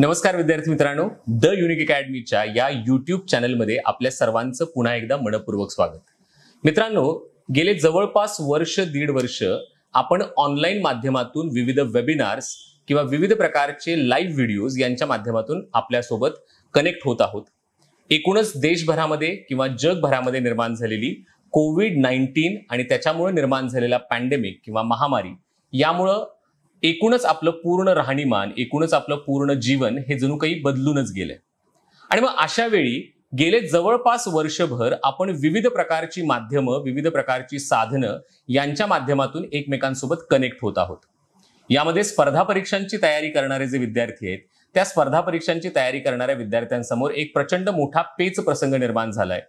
नमस्कार विद्यार्थी मित्रांनो द युनिक अकॅडमीच्या या युट्यूब चॅनलमध्ये आपल्या सर्वांचं पुन्हा एकदा मनपूर्वक स्वागत मित्रांनो गेले जवळपास वर्ष दीड वर्ष आपण ऑनलाईन माध्यमातून विविध वेबिनार्स किंवा विविध प्रकारचे लाईव्ह व्हिडिओज यांच्या माध्यमातून आपल्यासोबत कनेक्ट होत आहोत एकूणच देशभरामध्ये किंवा जगभरामध्ये निर्माण झालेली कोविड नाईन्टीन आणि त्याच्यामुळे निर्माण झालेला पॅन्डेमिक किंवा महामारी यामुळं एकूणच आपलं पूर्ण राहणीमान एकूणच आपलं पूर्ण जीवन हे जणू काही बदलूनच गेलंय आणि मग अशा वेळी गेले जवळपास वर्षभर आपण विविध प्रकारची माध्यमं विविध प्रकारची साधनं यांच्या माध्यमातून एकमेकांसोबत कनेक्ट होत आहोत यामध्ये स्पर्धा परीक्षांची तयारी करणारे जे विद्यार्थी आहेत त्या स्पर्धा परीक्षांची तयारी करणाऱ्या विद्यार्थ्यांसमोर एक प्रचंड मोठा पेच प्रसंग निर्माण झालाय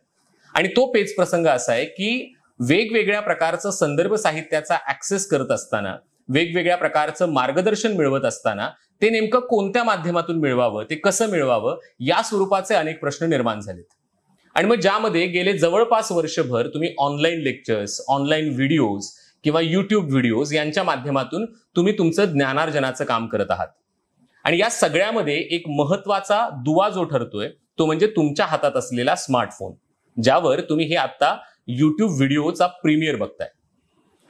आणि तो पेच प्रसंग असा आहे की वेगवेगळ्या प्रकारचं संदर्भ साहित्याचा ऍक्सेस करत असताना वेगवेगळ्या प्रकारचं मार्गदर्शन मिळवत असताना ते नेमकं कोणत्या माध्यमातून मिळवावं ते कसं मिळवावं या स्वरूपाचे अनेक प्रश्न निर्माण झालेत आणि मग ज्यामध्ये गेले जवळपास वर्षभर तुम्ही ऑनलाईन लेक्चर्स ऑनलाईन व्हिडिओज किंवा युट्यूब व्हिडिओज यांच्या माध्यमातून तुम्ही तुमचं ज्ञानार्जनाचं काम करत आहात आणि या सगळ्यामध्ये एक महत्वाचा दुवा जो ठरतोय तो म्हणजे तुमच्या हातात असलेला स्मार्टफोन ज्यावर तुम्ही हे आता युट्यूब व्हिडिओचा प्रीमियर बघताय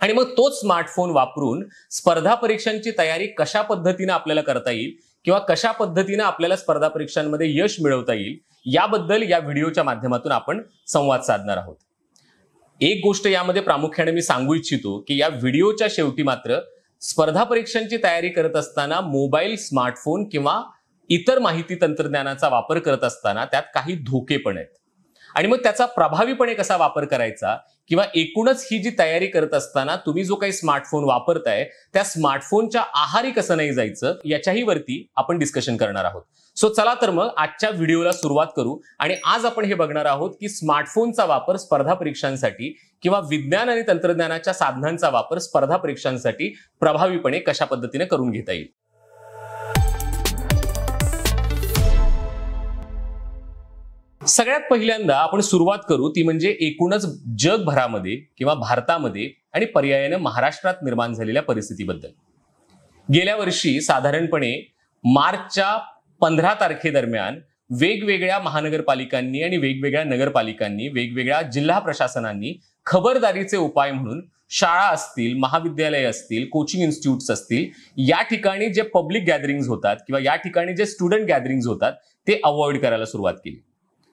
आणि मग तोच स्मार्टफोन वापरून स्पर्धा परीक्षांची तयारी कशा पद्धतीनं आपल्याला करता येईल किंवा कशा पद्धतीनं आपल्याला स्पर्धा परीक्षांमध्ये यश मिळवता येईल याबद्दल या व्हिडिओच्या माध्यमातून आपण संवाद साधणार आहोत एक गोष्ट यामध्ये प्रामुख्याने मी सांगू इच्छितो की या व्हिडिओच्या शेवटी मात्र स्पर्धा परीक्षांची तयारी करत असताना मोबाईल स्मार्टफोन किंवा इतर माहिती तंत्रज्ञानाचा वापर करत असताना त्यात काही धोके पण आहेत आणि मग त्याचा प्रभावीपणे कसा वापर करायचा किंवा एकूणच ही जी तयारी करत असताना तुम्ही जो काही स्मार्टफोन वापरताय त्या स्मार्टफोनच्या आहारी कसं नाही जायचं याच्याही वरती आपण डिस्कशन करणार आहोत सो चला तर मग आजच्या व्हिडिओला सुरुवात करू आणि आज आपण हे बघणार आहोत की स्मार्टफोनचा वापर स्पर्धा परीक्षांसाठी किंवा विज्ञान आणि तंत्रज्ञानाच्या साधनांचा वापर स्पर्धा परीक्षांसाठी प्रभावीपणे कशा पद्धतीने करून घेता येईल सगळ्यात पहिल्यांदा आपण सुरुवात करू ती म्हणजे एकूणच जगभरामध्ये किंवा भारतामध्ये आणि पर्यायानं महाराष्ट्रात निर्माण झालेल्या परिस्थितीबद्दल गेल्या वर्षी साधारणपणे मार्चच्या पंधरा तारखेदरम्यान वेगवेगळ्या महानगरपालिकांनी आणि वेगवेगळ्या नगरपालिकांनी वेगवेगळ्या जिल्हा प्रशासनांनी खबरदारीचे उपाय म्हणून शाळा असतील महाविद्यालय असतील कोचिंग इन्स्टिट्यूट्स असतील या ठिकाणी जे पब्लिक गॅदरिंग्ज होतात किंवा या ठिकाणी जे स्टुडंट गॅदरिंग्ज होतात ते अवॉइड करायला सुरुवात केली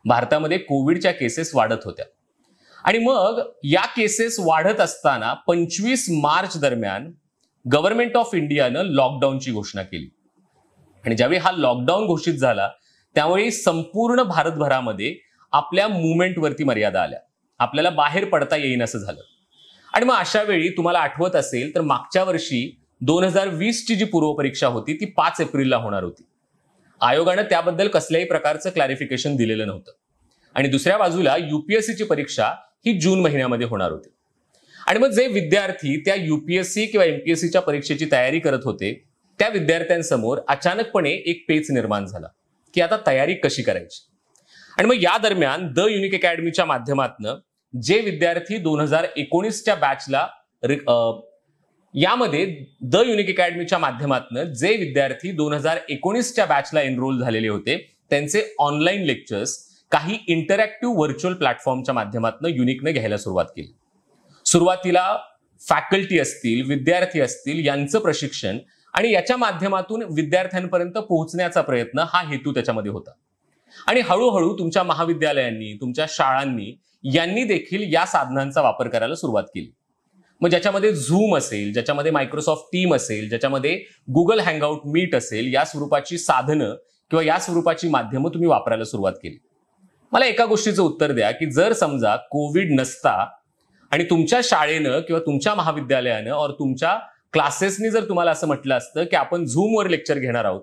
भारतामध्ये कोविडच्या केसेस वाढत होत्या आणि मग या केसेस वाढत असताना पंचवीस मार्च दरम्यान गव्हर्नमेंट ऑफ इंडियानं लॉकडाऊनची घोषणा केली आणि ज्यावेळी हा लॉकडाऊन घोषित झाला त्यावेळी संपूर्ण भारतभरामध्ये आपल्या मुवमेंटवरती मर्यादा आल्या आपल्याला बाहेर पडता येईन असं झालं आणि मग अशा वेळी तुम्हाला आठवत असेल तर मागच्या वर्षी दोन हजार वीसची जी पूर्वपरीक्षा होती ती पाच एप्रिलला होणार होती आयोगानं त्याबद्दल कसल्याही प्रकारचं क्लॅरिफिकेशन दिलेलं नव्हतं आणि दुसऱ्या बाजूला युपीएससीची परीक्षा ही जून महिन्यामध्ये होणार होती आणि मग जे विद्यार्थी त्या युपीएससी किंवा एमपीएससीच्या परीक्षेची तयारी करत होते त्या विद्यार्थ्यांसमोर अचानकपणे एक पेच निर्माण झाला की आता तयारी कशी करायची आणि मग या दरम्यान द युनिक अकॅडमीच्या माध्यमातून जे विद्यार्थी दोन हजार एकोणीसच्या बॅचला यामध्ये द युनिक अकॅडमीच्या माध्यमातून जे विद्यार्थी दोन हजार एकोणीसच्या बॅचला एनरोल झालेले होते त्यांचे ऑनलाईन लेक्चर्स काही इंटरॅक्टिव्ह व्हर्च्युअल प्लॅटफॉर्मच्या माध्यमातून युनिकने घ्यायला सुरुवात केली सुरुवातीला फॅकल्टी असतील विद्यार्थी असतील यांचं प्रशिक्षण आणि याच्या माध्यमातून विद्यार्थ्यांपर्यंत पोहोचण्याचा प्रयत्न हा हेतू त्याच्यामध्ये होता आणि हळूहळू तुमच्या महाविद्यालयांनी तुमच्या शाळांनी यांनी देखील या साधनांचा वापर करायला सुरुवात केली मग ज्याच्यामध्ये झूम असेल ज्याच्यामध्ये मायक्रोसॉफ्ट टीम असेल ज्याच्यामध्ये गुगल हँगआउट मीट असेल या स्वरूपाची साधनं किंवा या स्वरूपाची माध्यमं तुम्ही वापरायला सुरुवात केली मला एका गोष्टीचं उत्तर द्या की जर समजा कोविड नसता आणि तुमच्या शाळेनं किंवा तुमच्या महाविद्यालयानं और तुमच्या क्लासेसनी जर तुम्हाला असं म्हटलं असतं की आपण झूमवर लेक्चर घेणार आहोत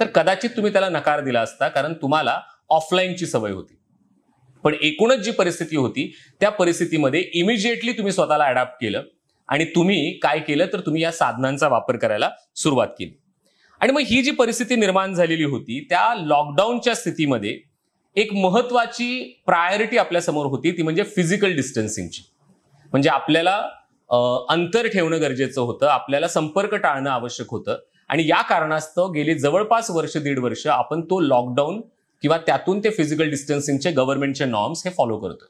तर कदाचित तुम्ही त्याला नकार दिला असता कारण तुम्हाला ऑफलाईनची सवय होती पण एकूणच जी परिस्थिती होती त्या परिस्थितीमध्ये इमिजिएटली तुम्ही स्वतःला अडॅप्ट केलं आणि तुम्ही काय केलं तर तुम्ही या साधनांचा वापर करायला सुरुवात केली आणि मग ही जी परिस्थिती निर्माण झालेली होती त्या लॉकडाऊनच्या स्थितीमध्ये एक महत्वाची प्रायोरिटी आपल्यासमोर होती ती म्हणजे फिजिकल डिस्टन्सिंगची म्हणजे आपल्याला अंतर ठेवणं गरजेचं होतं आपल्याला संपर्क टाळणं आवश्यक होतं आणि या कारणास्तव गेली जवळपास वर्ष दीड वर्ष आपण तो लॉकडाऊन किंवा त्यातून ते फिजिकल डिस्टन्सिंगचे गव्हर्नमेंटचे नॉर्म्स हे फॉलो करतो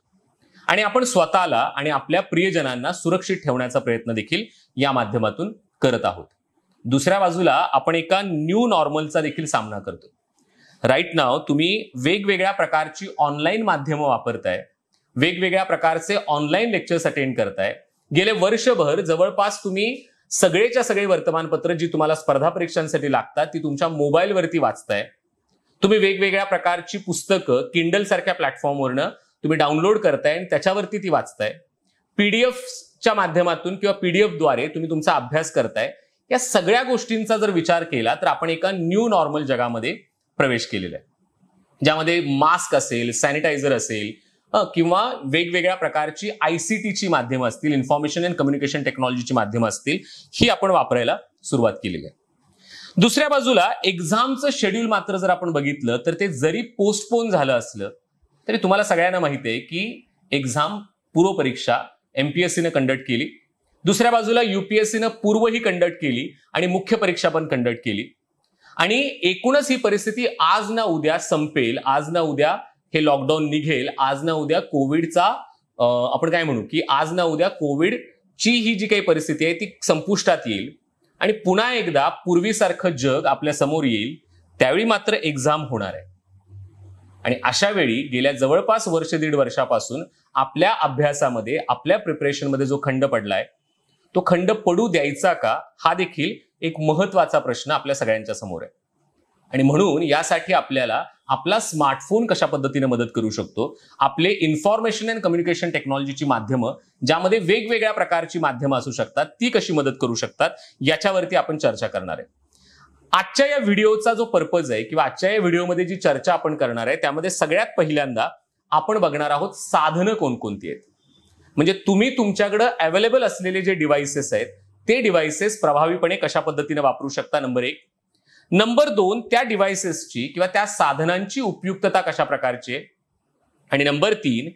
आणि आपण स्वतःला आणि आपल्या प्रियजनांना सुरक्षित ठेवण्याचा प्रयत्न देखील या माध्यमातून करत आहोत दुसऱ्या बाजूला आपण एका न्यू नॉर्मलचा देखील सामना करतो राईट नाव तुम्ही वेगवेगळ्या प्रकारची ऑनलाईन माध्यमं वापरताय वेगवेगळ्या प्रकारचे ऑनलाईन लेक्चर्स अटेंड करताय गेले वर्षभर जवळपास तुम्ही सगळेच्या सगळे वर्तमानपत्र जी तुम्हाला स्पर्धा परीक्षांसाठी लागतात ती तुमच्या मोबाईलवरती वाचताय तुम्ही वेगवेगळ्या प्रकारची पुस्तकं किंडल सारख्या प्लॅटफॉर्मवरनं तुम्ही डाउनलोड करताय आणि त्याच्यावरती ती वाचताय पीडीएफच्या माध्यमातून किंवा पीडीएफद्वारे तुम्ही तुमचा अभ्यास करताय या सगळ्या गोष्टींचा जर विचार केला तर आपण एका न्यू नॉर्मल जगामध्ये प्रवेश केलेला आहे ज्यामध्ये मास्क असेल सॅनिटायझर असेल किंवा वेगवेगळ्या प्रकारची टीची माध्यमं असतील इन्फॉर्मेशन अँड कम्युनिकेशन टेक्नॉलॉजीची माध्यमं असतील ही आपण वापरायला सुरुवात केलेली आहे दुसऱ्या बाजूला एक्झामचं शेड्यूल मात्र जर आपण बघितलं तर ते जरी पोस्टपोन झालं असलं तरी तुम्हाला सगळ्यांना माहिती आहे की एक्झाम पूर्व परीक्षा सीनं कंडक्ट केली दुसऱ्या बाजूला युपीएससीनं पूर्वही कंडक्ट केली आणि मुख्य परीक्षा पण कंडक्ट केली आणि एकूणच ही परिस्थिती आज ना उद्या संपेल आज ना उद्या हे लॉकडाऊन निघेल आज ना उद्या कोविडचा आपण काय म्हणू की आज ना उद्या कोविडची ही जी काही परिस्थिती आहे ती संपुष्टात येईल आणि पुन्हा एकदा पूर्वीसारखं जग आपल्या समोर येईल त्यावेळी मात्र एक्झाम होणार आहे आणि अशा वेळी गेल्या जवळपास वर्ष दीड वर्षापासून आपल्या अभ्यासामध्ये आपल्या प्रिपरेशनमध्ये जो खंड पडलाय तो खंड पडू द्यायचा का हा देखील एक महत्वाचा प्रश्न आपल्या सगळ्यांच्या समोर आहे आणि म्हणून यासाठी आपल्याला आपला स्मार्टफोन कशा पद्धतीने मदत करू शकतो आपले इन्फॉर्मेशन अँड कम्युनिकेशन टेक्नॉलॉजीची माध्यमं ज्यामध्ये वेगवेगळ्या प्रकारची माध्यमं असू शकतात ती कशी मदत करू शकतात याच्यावरती आपण चर्चा करणार आहे आजच्या या व्हिडिओचा जो पर्पज आहे किंवा आजच्या या व्हिडिओमध्ये जी चर्चा आपण करणार आहे त्यामध्ये सगळ्यात पहिल्यांदा आपण बघणार आहोत साधनं कोणकोणती आहेत म्हणजे तुम्ही तुमच्याकडं अवेलेबल असलेले जे डिव्हायसेस आहेत ते डिव्हायसेस प्रभावीपणे कशा पद्धतीने वापरू शकता नंबर एक नंबर दोन त्या डिव्हायसेसची किंवा त्या साधनांची उपयुक्तता कशा प्रकारची आहे आणि नंबर तीन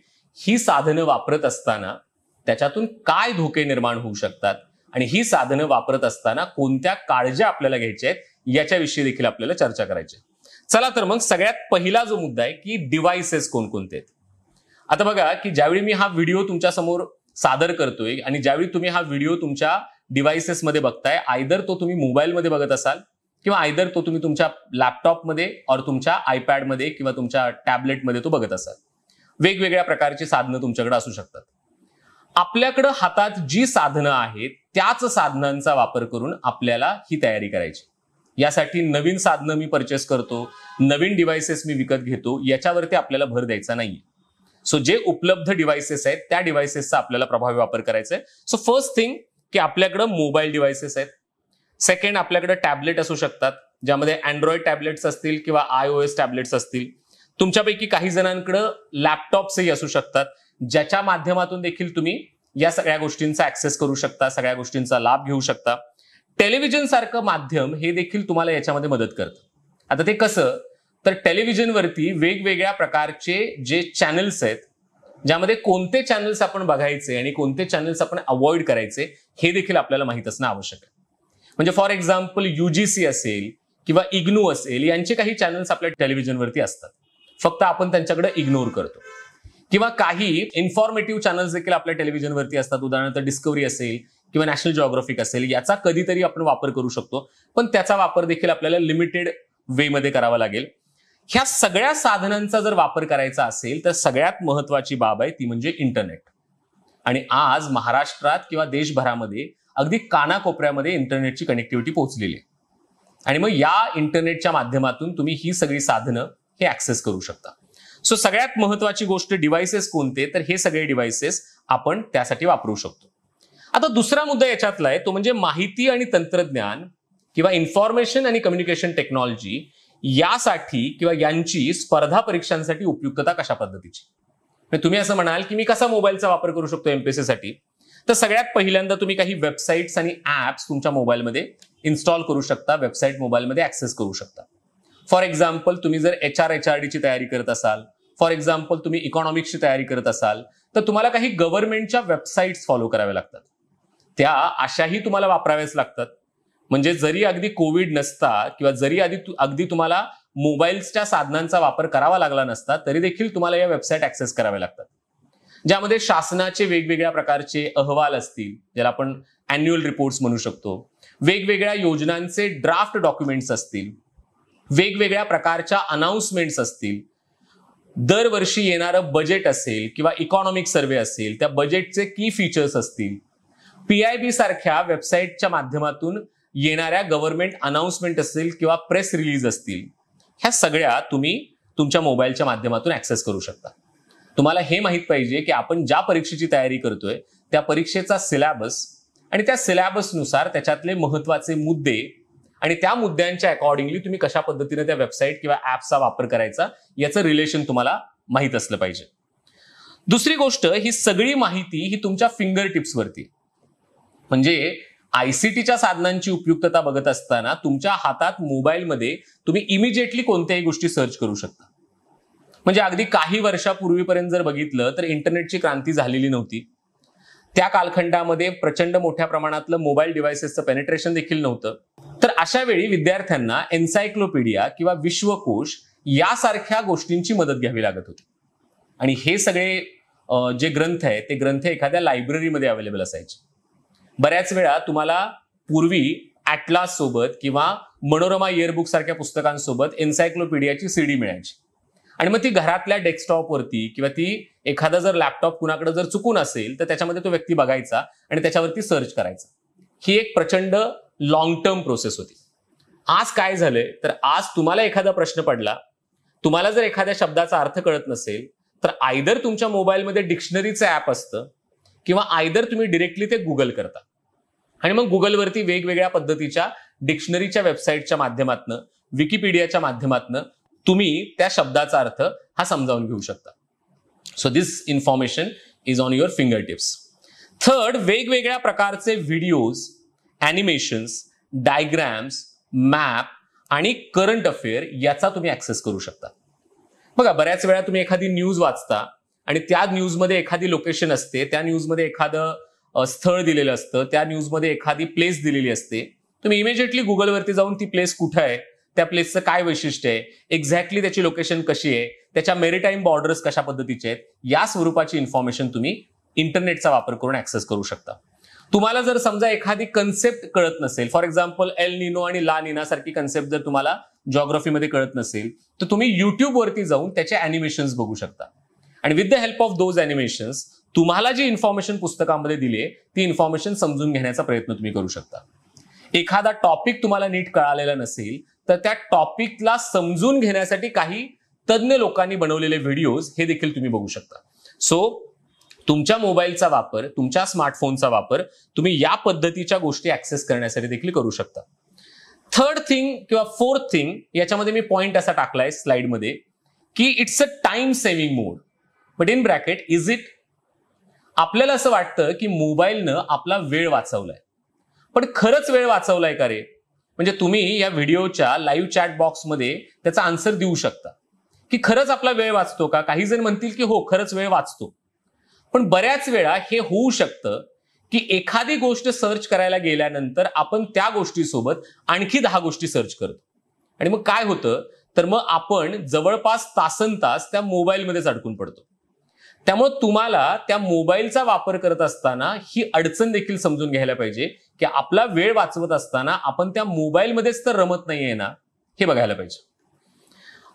ही साधनं वापरत असताना त्याच्यातून काय धोके निर्माण होऊ शकतात आणि ही साधनं वापरत असताना कोणत्या काळज्या आपल्याला घ्यायच्या आहेत याच्याविषयी देखील आपल्याला चर्चा करायची चला तर मग सगळ्यात पहिला जो मुद्दा आहे की डिव्हायसेस कोणकोणते आहेत आता बघा की ज्यावेळी मी हा व्हिडिओ तुमच्या समोर सादर करतोय आणि ज्यावेळी तुम्ही हा व्हिडिओ तुमच्या डिव्हायसेसमध्ये बघताय आयदर तो तुम्ही मोबाईलमध्ये बघत असाल किंवा आयदर तो तुम्ही तुमच्या लॅपटॉपमध्ये और तुमच्या आयपॅडमध्ये किंवा तुमच्या टॅबलेटमध्ये तो बघत असाल वेगवेगळ्या प्रकारची साधनं तुमच्याकडे असू शकतात आपल्याकडं हातात जी साधनं आहेत त्याच साधनांचा वापर करून आपल्याला ही तयारी करायची यासाठी नवीन साधनं मी परचेस करतो नवीन डिव्हायसेस मी विकत घेतो याच्यावरती आपल्याला भर द्यायचा नाहीये सो जे उपलब्ध डिव्हायसेस आहेत त्या डिव्हायसेसचा आपल्याला प्रभावी वापर करायचा आहे सो फर्स्ट थिंग की आपल्याकडं मोबाईल डिव्हायसेस आहेत सेकंड आपल्याकडे टॅबलेट असू शकतात ज्यामध्ये अँड्रॉइड टॅबलेट्स असतील किंवा आय ओ एस टॅबलेट्स असतील तुमच्यापैकी काही जणांकडे लॅपटॉप्सही असू शकतात ज्याच्या माध्यमातून देखील तुम्ही या सगळ्या गोष्टींचा ऍक्सेस करू शकता सगळ्या गोष्टींचा लाभ घेऊ शकता टेलिव्हिजन सारखं माध्यम हे देखील तुम्हाला याच्यामध्ये मदत करतं आता ते कसं तर टेलिव्हिजनवरती वेगवेगळ्या प्रकारचे जे चॅनल्स आहेत ज्यामध्ये कोणते चॅनल्स आपण बघायचे आणि कोणते चॅनल्स आपण अवॉइड करायचे हे देखील आपल्याला माहीत असणं आवश्यक आहे म्हणजे फॉर एक्झाम्पल युजीसी असेल किंवा इग्नू असेल यांचे काही चॅनल्स आपल्या टेलिव्हिजनवरती असतात फक्त आपण त्यांच्याकडे इग्नोर करतो किंवा काही इन्फॉर्मेटिव्ह चॅनल्स देखील आपल्या टेलिव्हिजनवरती असतात उदाहरणार्थ डिस्कवरी असेल किंवा नॅशनल जॉग्राफिक असेल याचा कधीतरी आपण वापर करू शकतो पण त्याचा वापर देखील आपल्याला लिमिटेड वेमध्ये करावा लागेल ह्या सगळ्या साधनांचा जर वापर करायचा असेल तर सगळ्यात महत्वाची बाब आहे ती म्हणजे इंटरनेट आणि आज महाराष्ट्रात किंवा देशभरामध्ये अगदी कानाकोपऱ्यामध्ये इंटरनेटची कनेक्टिव्हिटी पोहोचलेली आहे आणि मग या इंटरनेटच्या माध्यमातून तुम्ही ही सगळी साधनं हे ऍक्सेस करू शकता सो सगळ्यात महत्वाची गोष्ट डिव्हायसेस कोणते तर हे सगळे डिव्हायसेस आपण त्यासाठी वापरू शकतो आता दुसरा मुद्दा याच्यातला आहे तो म्हणजे माहिती आणि तंत्रज्ञान किंवा इन्फॉर्मेशन आणि कम्युनिकेशन टेक्नॉलॉजी यासाठी किंवा यांची स्पर्धा परीक्षांसाठी उपयुक्तता कशा पद्धतीची म्हणजे तुम्ही असं म्हणाल की मी कसा मोबाईलचा वापर करू शकतो एमपीएससीसाठी तर सगळ्यात पहिल्यांदा तुम्ही काही वेबसाईट्स आणि ॲप्स तुमच्या मोबाईलमध्ये इन्स्टॉल करू शकता वेबसाईट मोबाईलमध्ये ऍक्सेस करू शकता फॉर एक्झाम्पल तुम्ही जर एच आर एच आर डीची तयारी करत असाल फॉर एक्झाम्पल तुम्ही इकॉनॉमिक्सची तयारी करत असाल तर तुम्हाला काही गव्हर्नमेंटच्या वेबसाईट्स फॉलो कराव्या लागतात त्या अशाही तुम्हाला वापराव्याच लागतात म्हणजे जरी अगदी कोविड नसता किंवा जरी आधी अगदी तुम्हाला मोबाईल्सच्या साधनांचा वापर करावा लागला नसता तरी देखील तुम्हाला या वेबसाईट ऍक्सेस कराव्या लागतात ज्यामध्ये शासनाचे वेगवेगळ्या प्रकारचे अहवाल असतील ज्याला आपण अॅन्युअल रिपोर्ट्स म्हणू शकतो वेगवेगळ्या योजनांचे ड्राफ्ट डॉक्युमेंट्स असतील वेगवेगळ्या प्रकारच्या अनाऊन्समेंट्स असतील दरवर्षी येणारं बजेट असेल किंवा इकॉनॉमिक सर्वे असेल त्या बजेटचे की फीचर्स असतील पीआयबी सारख्या वेबसाईटच्या माध्यमातून येणाऱ्या गव्हर्नमेंट अनाऊन्समेंट असतील किंवा प्रेस रिलीज असतील ह्या सगळ्या तुम्ही तुमच्या मोबाईलच्या माध्यमातून ऍक्सेस करू शकता तुम्हाला हे माहीत पाहिजे की आपण ज्या परीक्षेची तयारी करतोय त्या परीक्षेचा सिलॅबस आणि त्या सिलॅबसनुसार त्याच्यातले महत्वाचे मुद्दे आणि त्या मुद्द्यांच्या अकॉर्डिंगली तुम्ही कशा पद्धतीने त्या वेबसाईट किंवा ॲप्सचा वापर करायचा याचं रिलेशन तुम्हाला माहीत असलं पाहिजे दुसरी गोष्ट ही सगळी माहिती ही तुमच्या फिंगर टिप्सवरती म्हणजे आयसीटीच्या साधनांची उपयुक्तता बघत असताना तुमच्या हातात मोबाईलमध्ये तुम्ही इमिजिएटली कोणत्याही गोष्टी सर्च करू शकता म्हणजे अगदी काही वर्षापूर्वीपर्यंत जर बघितलं तर इंटरनेटची क्रांती झालेली नव्हती त्या कालखंडामध्ये प्रचंड मोठ्या प्रमाणातलं मोबाईल डिव्हायसेसचं पेनिट्रेशन देखील नव्हतं तर अशा वेळी विद्यार्थ्यांना एन्सायक्लोपीडिया किंवा विश्वकोश यासारख्या गोष्टींची मदत घ्यावी लागत होती आणि हे सगळे जे ग्रंथ आहेत ते ग्रंथ एखाद्या लायब्ररीमध्ये अवेलेबल असायचे बऱ्याच वेळा तुम्हाला पूर्वी ऍटलास सोबत किंवा मनोरमा इयरबुक सारख्या पुस्तकांसोबत एन्सायक्लोपीडियाची सीडी मिळायची आणि मग ती घरातल्या डेस्कटॉपवरती किंवा ती एखादा जर लॅपटॉप कुणाकडे जर चुकून असेल तर त्याच्यामध्ये तो व्यक्ती बघायचा आणि त्याच्यावरती सर्च करायचा ही एक प्रचंड लॉंग टर्म प्रोसेस होती आज काय झालंय तर आज तुम्हाला एखादा प्रश्न पडला तुम्हाला जर एखाद्या शब्दाचा अर्थ कळत नसेल तर आयदर तुमच्या मोबाईलमध्ये डिक्शनरीचं ॲप असतं किंवा आयदर तुम्ही डिरेक्टली ते गुगल करता आणि मग गुगलवरती वेगवेगळ्या पद्धतीच्या डिक्शनरीच्या वेबसाईटच्या माध्यमातनं विकिपीडियाच्या माध्यमातनं तुम्ही त्या शब्दाचा अर्थ हा समजावून घेऊ शकता so this information is on your fingertips third वेगवेगळ्या प्रकारचे व्हिडिओज ऍनिमेशन्स डायग्रॅम्स मॅप आणि करंट अफेअर याचा तुम्ही ऍक्सेस करू शकता बघा बऱ्याच वेळा तुम्ही एखादी न्यूज वाचता आणि त्या न्यूजमध्ये एखादी लोकेशन असते त्या न्यूजमध्ये एखादं स्थळ दिलेलं असतं त्या न्यूजमध्ये एखादी प्लेस दिलेली असते तुम्ही इमिजिएटली गुगलवरती जाऊन ती प्लेस कुठं आहे त्या प्लेसचं काय वैशिष्ट्य आहे एक्झॅक्टली त्याची लोकेशन कशी आहे त्याच्या मेरीटाईम बॉर्डर्स कशा पद्धतीचे आहेत या स्वरूपाची इन्फॉर्मेशन तुम्ही इंटरनेटचा वापर करून ऍक्सेस करू शकता तुम्हाला जर समजा एखादी कन्सेप्ट कळत नसेल फॉर एक्झाम्पल एल निनो आणि ला निना सारखी कन्सेप्ट जर तुम्हाला जॉग्रफीमध्ये कळत नसेल तर तुम्ही युट्यूबवरती जाऊन त्याचे अॅनिमेशन्स बघू शकता आणि with the help of those animations तुम्हाला जी इन्फॉर्मेशन पुस्तकामध्ये दिली आहे ती इन्फॉर्मेशन समजून घेण्याचा प्रयत्न तुम्ही करू शकता एखादा टॉपिक तुम्हाला नीट कळालेला नसेल तर त्या टॉपिकला समजून घेण्यासाठी काही तज्ज्ञ लोकांनी बनवलेले व्हिडिओज हे देखील तुम्ही बघू शकता सो तुमच्या मोबाईलचा वापर तुमच्या स्मार्टफोनचा वापर तुम्ही या पद्धतीच्या गोष्टी ऍक्सेस करण्यासाठी देखील करू शकता थर्ड थिंग किंवा फोर्थ थिंग याच्यामध्ये मी पॉईंट असा टाकलाय स्लाइडमध्ये की it's a time saving mode but in bracket is it आपल्याला असं वाटतं की मोबाईलनं आपला वेळ वाचवलाय पण खरंच वेळ वाचवलाय का रे म्हणजे तुम्ही या व्हिडिओच्या लाईव्ह चॅट बॉक्समध्ये त्याचा आन्सर देऊ शकता की खरंच आपला वेळ वाचतो का काही जण म्हणतील की हो खरंच वेळ वाचतो पण बऱ्याच वेळा हे होऊ शकतं की एखादी गोष्ट सर्च करायला गेल्यानंतर आपण त्या गोष्टीसोबत आणखी दहा गोष्टी सर्च करतो आणि मग काय होतं तर मग आपण जवळपास तासन तास त्या मोबाईलमध्येच अडकून पडतो त्यामुळे तुम्हाला त्या मोबाईलचा वापर करत असताना ही अडचण देखील समजून घ्यायला पाहिजे की आपला वेळ वाचवत असताना आपण त्या मोबाईलमध्येच तर रमत नाहीये ना हे बघायला पाहिजे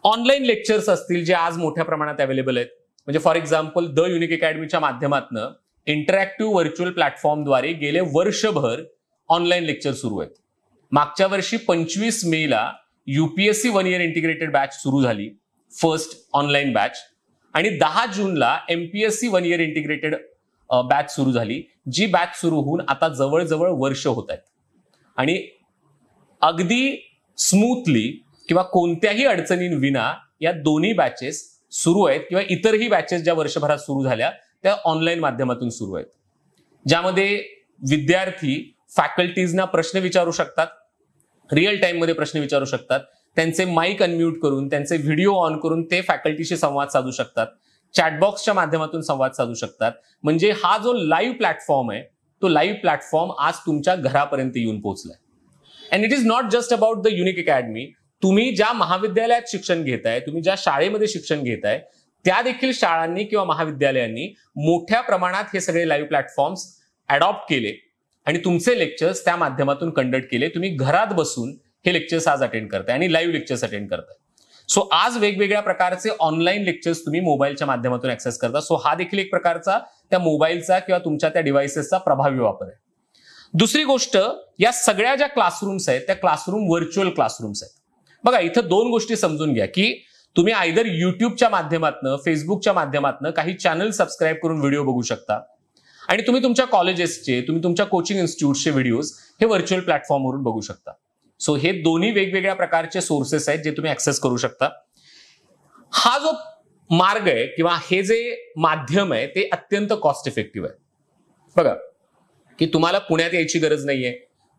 ऑनलाईन लेक्चर्स असतील जे आज मोठ्या प्रमाणात अवेलेबल आहेत म्हणजे फॉर एक्झाम्पल द युनिक अकॅडमीच्या माध्यमातून इंटरॅक्टिव्ह व्हर्च्युअल प्लॅटफॉर्मद्वारे गेले वर्षभर ऑनलाईन लेक्चर सुरू आहेत मागच्या वर्षी पंचवीस मेला UPSC one year integrated batch सुरू झाली फर्स्ट ऑनलाईन बॅच आणि दहा जूनला MPSC one year integrated batch सुरू झाली जी बॅच सुरू होऊन आता जवळजवळ वर्ष होत आहेत आणि अगदी स्मूथली किंवा कोणत्याही अडचणींविना या दोन्ही बॅचेस सुरू आहेत किंवा इतरही बॅचेस ज्या वर्षभरात सुरू झाल्या त्या ऑनलाईन माध्यमातून सुरू आहेत ज्यामध्ये विद्यार्थी फॅकल्टीजना प्रश्न विचारू शकतात रिअल मध्ये प्रश्न विचारू शकतात त्यांचे माईक अनम्यूट करून त्यांचे व्हिडिओ ऑन करून ते फॅकल्टीशी संवाद साधू शकतात चॅटबॉक्सच्या माध्यमातून संवाद साधू शकतात म्हणजे हा जो लाईव्ह प्लॅटफॉर्म आहे तो लाईव्ह प्लॅटफॉर्म आज तुमच्या घरापर्यंत येऊन पोहोचलाय and it is not just about the Unique Academy तुम्ही ज्या महाविद्यालयात शिक्षण घेताय तुम्ही ज्या शाळेमध्ये शिक्षण घेताय त्या देखील शाळांनी किंवा महाविद्यालयांनी मोठ्या प्रमाणात हे सगळे लाईव्ह प्लॅटफॉर्म्स अडॉप्ट केले आणि तुमचे लेक्चर्स त्या माध्यमातून कंडक्ट केले तुम्ही घरात बसून हे लेक्चर्स आज अटेंड करत आहे आणि लाईव्ह लेक्चर्स अटेंड करताय सो आज वेगवेगळ्या प्रकारचे ऑनलाईन लेक्चर्स तुम्ही मोबाईलच्या माध्यमातून ऍक्सेस करता सो हा देखील एक प्रकारचा त्या मोबाईलचा किंवा तुमच्या त्या डिव्हायसेसचा प्रभावी वापर आहे दुसरी गोष्ट या सगळ्या ज्या क्लासरूम्स आहेत त्या क्लासरूम व्हर्च्युअल क्लासरूम्स आहेत बघा इथं दोन गोष्टी समजून घ्या की तुम्ही आयदर युट्यूबच्या माध्यमातनं फेसबुकच्या माध्यमातून काही चॅनल सबस्क्राईब करून व्हिडिओ बघू शकता आणि तुम्ही तुमच्या कॉलेजेसचे तुम्ही तुमच्या कोचिंग इन्स्टिट्यूटचे व्हिडिओज हे व्हर्च्युअल प्लॅटफॉर्मवरून बघू शकता सो हे दोन्ही वेगवेगळ्या प्रकारचे सोर्सेस आहेत जे तुम्ही ऍक्सेस करू शकता हा जो मार्ग आहे किंवा हे जे माध्यम आहे ते अत्यंत कॉस्ट इफेक्टिव्ह आहे बघा की तुम्हाला पुण्यात यायची गरज नाहीये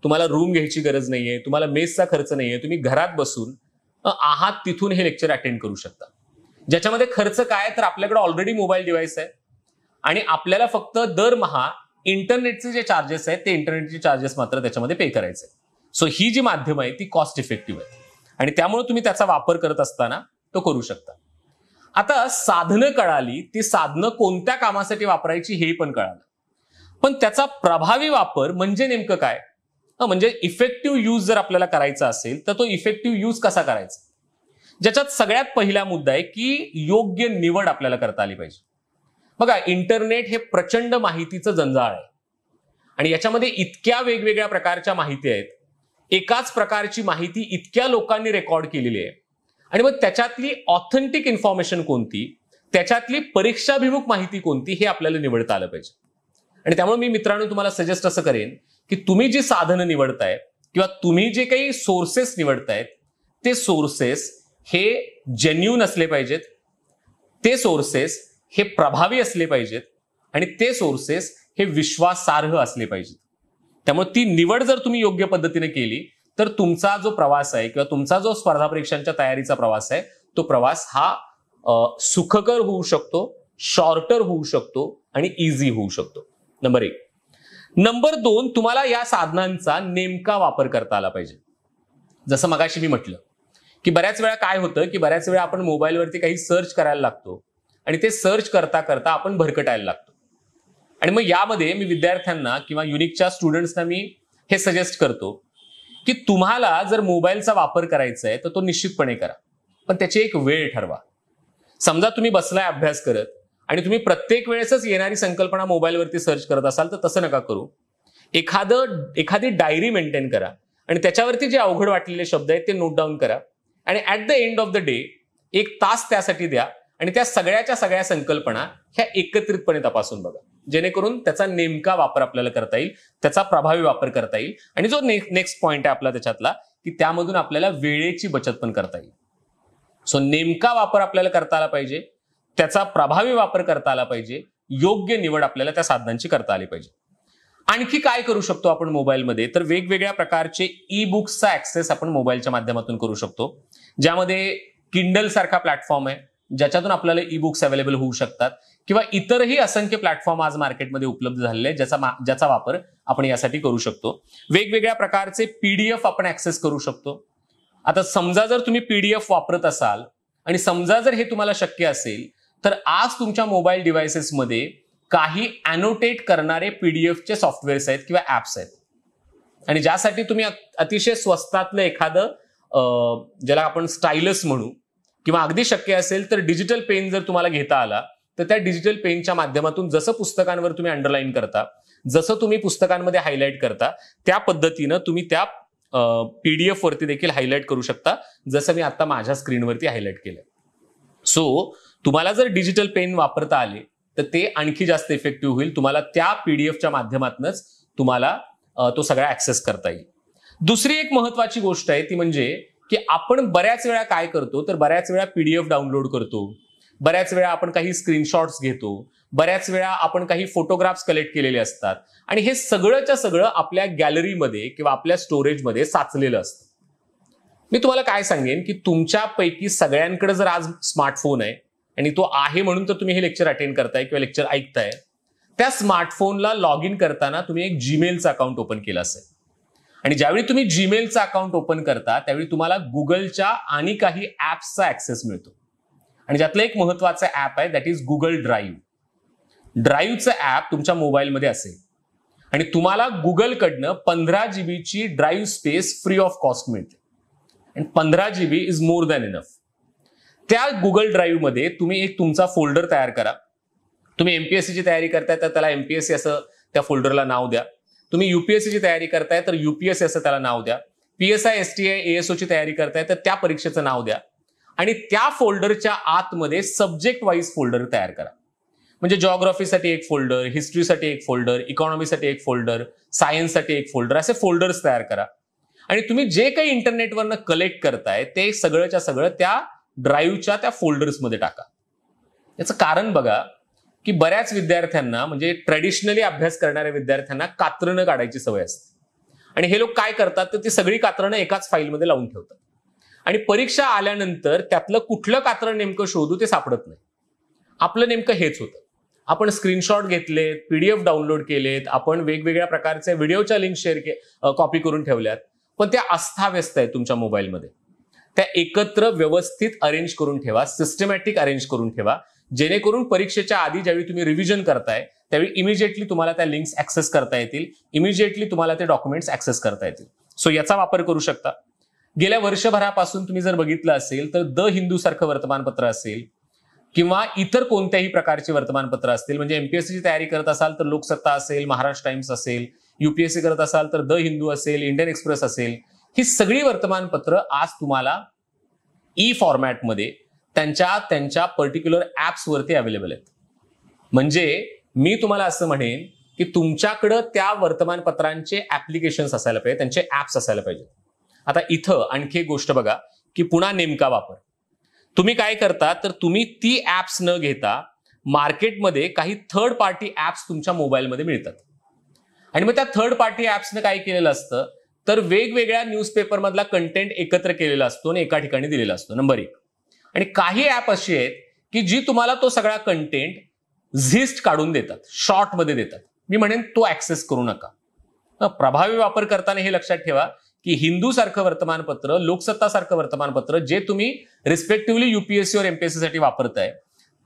तुम्हाला रूम घ्यायची गरज नाहीये तुम्हाला मेसचा खर्च नाहीये तुम्ही घरात बसून आहात तिथून हे लेक्चर अटेंड करू शकता ज्याच्यामध्ये खर्च काय तर आपल्याकडे ऑलरेडी मोबाईल डिव्हाइस आहे आणि आपल्याला फक्त दरमहा इंटरनेटचे जे चार्जेस आहेत ते इंटरनेटचे चार्जेस मात्र त्याच्यामध्ये पे करायचे सो ही जी माध्यम आहे ती कॉस्ट इफेक्टिव्ह आहे आणि त्यामुळे तुम्ही त्याचा वापर करत असताना तो करू शकता आता साधनं कळाली ती साधनं कोणत्या कामासाठी वापरायची हे पण कळालं पण त्याचा प्रभावी वापर म्हणजे नेमकं काय म्हणजे इफेक्टिव्ह यूज जर आपल्याला करायचा असेल तर तो इफेक्टिव्ह यूज कसा करायचा ज्याच्यात सगळ्यात पहिला मुद्दा आहे की योग्य निवड आपल्याला करता आली पाहिजे बघा इंटरनेट हे प्रचंड माहितीचं जंजाळ आहे आणि याच्यामध्ये इतक्या वेगवेगळ्या प्रकारच्या माहिती आहेत एकाच प्रकारची माहिती इतक्या लोकांनी रेकॉर्ड केलेली आहे आणि मग त्याच्यातली ऑथेंटिक इन्फॉर्मेशन कोणती त्याच्यातली परीक्षाभिमुख माहिती कोणती हे आपल्याला निवडता आलं पाहिजे आणि त्यामुळे मी मित्रांनो तुम्हाला सजेस्ट असं करेन की तुम्ही जी साधनं निवडतायत किंवा तुम्ही जे काही सोर्सेस निवडतायत ते सोर्सेस हे जेन्यून असले पाहिजेत ते सोर्सेस हे प्रभावी असले पाहिजेत आणि ते सोर्सेस हे विश्वासार्ह असले पाहिजेत त्यामुळे ती निवड जर तुम्ही योग्य पद्धतीने केली तर तुमचा जो प्रवास आहे किंवा तुमचा जो स्पर्धा परीक्षांच्या तयारीचा प्रवास आहे तो प्रवास हा सुखकर होऊ शकतो शॉर्टर होऊ शकतो आणि इझी होऊ शकतो नंबर एक नंबर दोन तुम्हाला या साधनांचा नेमका वापर करता आला पाहिजे जसं मगाशी मी म्हटलं की बऱ्याच वेळा काय होतं की बऱ्याच वेळा आपण मोबाईलवरती काही सर्च करायला लागतो आणि ते सर्च करता करता आपण भरकटायला लागतो आणि मग यामध्ये मी विद्यार्थ्यांना किंवा युनिकच्या स्टुडंट्सना मी हे सजेस्ट करतो की तुम्हाला जर मोबाईलचा वापर करायचा आहे तर तो निश्चितपणे करा पण त्याची एक वेळ ठरवा समजा तुम्ही बसलाय अभ्यास करत आणि तुम्ही प्रत्येक वेळेसच येणारी संकल्पना मोबाईलवरती सर्च करत असाल तर तसं नका करू एखादं एखादी डायरी मेंटेन करा आणि त्याच्यावरती जे अवघड वाटलेले शब्द आहेत ते नोट डाऊन करा आणि at the end of the day एक तास त्यासाठी द्या आणि त्या सगळ्याच्या सगळ्या संकल्पना ह्या एकत्रितपणे तपासून बघा जेणेकरून त्याचा नेमका वापर आपल्याला करता येईल त्याचा प्रभावी वापर करता येईल आणि जो नेक्स्ट पॉईंट आहे आपला त्याच्यातला की त्यामधून आपल्याला वेळेची बचत पण करता येईल सो नेमका वापर आपल्याला करता आला पाहिजे त्याचा प्रभावी वापर करता आला पाहिजे योग्य निवड आपल्याला त्या साधनांची करता आली पाहिजे आणखी काय करू शकतो आपण मोबाईलमध्ये तर वेगवेगळ्या प्रकारचे ई बुक्सचा ऍक्सेस आपण मोबाईलच्या माध्यमातून करू शकतो ज्यामध्ये किंडल सारखा प्लॅटफॉर्म आहे ज्याच्यातून आपल्याला ई बुक्स अवेलेबल होऊ शकतात किंवा इतरही असंख्य प्लॅटफॉर्म आज मार्केटमध्ये उपलब्ध झालेले आहेत ज्याचा ज्याचा वापर आपण यासाठी करू शकतो वेगवेगळ्या प्रकारचे पीडीएफ आपण ऍक्सेस करू शकतो आता समजा जर तुम्ही पीडीएफ वापरत असाल आणि समजा जर हे तुम्हाला शक्य असेल तर आज तुमच्या मोबाईल डिव्हायसेसमध्ये काही अॅनोटेट करणारे पीडीएफचे सॉफ्टवेअर्स आहेत किंवा ऍप्स आहेत आणि ज्यासाठी तुम्ही अतिशय स्वस्तातलं एखादं ज्याला आपण स्टायलस म्हणू किंवा अगदी शक्य असेल तर डिजिटल पेन जर तुम्हाला घेता आला तर त्या डिजिटल पेनच्या माध्यमातून जसं पुस्तकांवर तुम्ही अंडरलाईन करता जसं तुम्ही पुस्तकांमध्ये हायलाईट करता त्या पद्धतीनं तुम्ही त्या पीडीएफ वरती देखील हायलाईट करू शकता जसं मी आता माझ्या स्क्रीनवरती हायलाईट केलं सो तुम्हाला जर डिजिटल पेन वापरता आले तर ते आणखी जास्त इफेक्टिव्ह होईल तुम्हाला त्या पीडीएफच्या माध्यमातूनच तुम्हाला तो सगळा ऍक्सेस करता येईल दुसरी एक महत्वाची गोष्ट आहे ती म्हणजे की आपण बऱ्याच वेळा काय करतो तर बऱ्याच वेळा पीडीएफ डाउनलोड करतो बऱ्याच वेळा आपण काही स्क्रीनशॉट्स घेतो बऱ्याच वेळा आपण काही फोटोग्राफ्स कलेक्ट केलेले असतात आणि हे सगळंच्या सगळं आपल्या गॅलरीमध्ये किंवा आपल्या स्टोरेजमध्ये साचलेलं असतं मी तुम्हाला काय सांगेन की तुमच्यापैकी सगळ्यांकडे जर आज स्मार्टफोन आहे आणि तो आहे म्हणून तर तुम्ही हे लेक्चर अटेंड करताय किंवा लेक्चर ऐकताय त्या स्मार्टफोनला लॉग इन करताना तुम्ही एक जीमेलचं अकाउंट ओपन केलं असेल आणि ज्यावेळी तुम्ही जीमेलचं अकाउंट ओपन करता त्यावेळी तुम्हाला गुगलच्या आणि काही ऍप्सचा ऍक्सेस मिळतो आणि ज्यातलं एक महत्वाचं ॲप आहे दॅट इज गुगल ड्राईव्ह ड्राईव्हचं ॲप तुमच्या मोबाईलमध्ये असेल आणि तुम्हाला गुगलकडनं पंधरा बीची drive space free of cost मिळते अँड पंधरा GB is more than enough त्या गुगल ड्राईव्हमध्ये तुम्ही एक तुमचा फोल्डर तयार करा तुम्ही एमपीएससीची तयारी करताय तर त्याला एमपीएससी असं त्या फोल्डरला नाव द्या तुम्ही युपीएससीची तयारी करताय तर युपीएससी असं त्याला नाव द्या पीएसआय एस टी आय एएसओची तयारी करताय तर त्या परीक्षेचं नाव द्या आणि त्या फोल्डरच्या आतमध्ये सब्जेक्ट वाईज फोल्डर तयार करा म्हणजे जॉग्रफीसाठी एक फोल्डर हिस्ट्रीसाठी एक फोल्डर इकॉनॉमीसाठी एक फोल्डर सायन्ससाठी एक फोल्डर असे फोल्डर्स तयार करा आणि तुम्ही जे काही इंटरनेटवरनं कलेक्ट करताय ते सगळंच्या सगळं त्या ड्राईव्हच्या त्या फोल्डर्समध्ये टाका याचं कारण बघा की बऱ्याच विद्यार्थ्यांना म्हणजे ट्रेडिशनली अभ्यास करणाऱ्या विद्यार्थ्यांना कात्रणं काढायची सवय असते आणि हे लोक काय करतात तर ती सगळी कात्रणं एकाच फाईलमध्ये लावून ठेवतात आणि परीक्षा आल्यानंतर त्यातलं कुठलं कात्र नेमकं शोधू ते सापडत नाही आपलं नेमकं हेच होतं आपण स्क्रीनशॉट घेतलेत पीडीएफ डाउनलोड केलेत आपण वेगवेगळ्या प्रकारचे व्हिडिओच्या लिंक शेअर के कॉपी करून ठेवल्यात पण त्या अस्थाव्यस्त आहेत तुमच्या मोबाईलमध्ये त्या एकत्र व्यवस्थित अरेंज करून ठेवा सिस्टमॅटिक अरेंज करून ठेवा जेणेकरून परीक्षेच्या आधी ज्यावेळी तुम्ही रिव्हिजन करताय त्यावेळी इमिजिएटली तुम्हाला त्या लिंक्स ऍक्सेस करता येतील इमिजिएटली तुम्हाला ते डॉक्युमेंट्स ऍक्सेस करता येतील सो याचा वापर करू शकता गेल्या वर्षभरापासून तुम्ही जर बघितलं असेल तर द हिंदू सारखं वर्तमानपत्र असेल किंवा इतर कोणत्याही प्रकारचे वर्तमानपत्र असतील म्हणजे एमपीएससीची तयारी करत असाल तर लोकसत्ता असेल महाराष्ट्र टाइम्स असेल युपीएससी करत असाल तर द हिंदू असेल इंडियन एक्सप्रेस असेल ही सगळी वर्तमानपत्र आज तुम्हाला ई फॉर्मॅटमध्ये त्यांच्या त्यांच्या पर्टिक्युलर ॲप्सवरती अवेलेबल आहेत म्हणजे मी तुम्हाला असं म्हणेन की तुमच्याकडं त्या वर्तमानपत्रांचे ॲप्लिकेशन्स असायला पाहिजे त्यांचे ऍप्स असायला पाहिजेत आता इथं आणखी एक गोष्ट बघा की पुन्हा नेमका वापर तुम्ही काय करता तर तुम्ही ती ऍप्स न घेता मार्केटमध्ये काही थर्ड पार्टी ऍप्स तुमच्या मोबाईलमध्ये मिळतात आणि मग त्या थर्ड पार्टी ऍप्सनं काय केलेलं असतं तर वेगवेगळ्या न्यूजपेपरमधला कंटेंट एकत्र केलेला असतो आणि एका ठिकाणी दिलेला असतो नंबर एक आणि काही ऍप अशी आहेत की जी तुम्हाला तो सगळा कंटेंट झिस्ट काढून देतात शॉर्टमध्ये देतात मी म्हणेन तो ऍक्सेस करू नका प्रभावी वापर करताना हे लक्षात ठेवा की हिंदू सारखं वर्तमानपत्र लोकसत्ता सारखं वर्तमानपत्र जे तुम्ही रिस्पेक्टिव्हली युपीएससी और एमपीएससी साठी वापरताय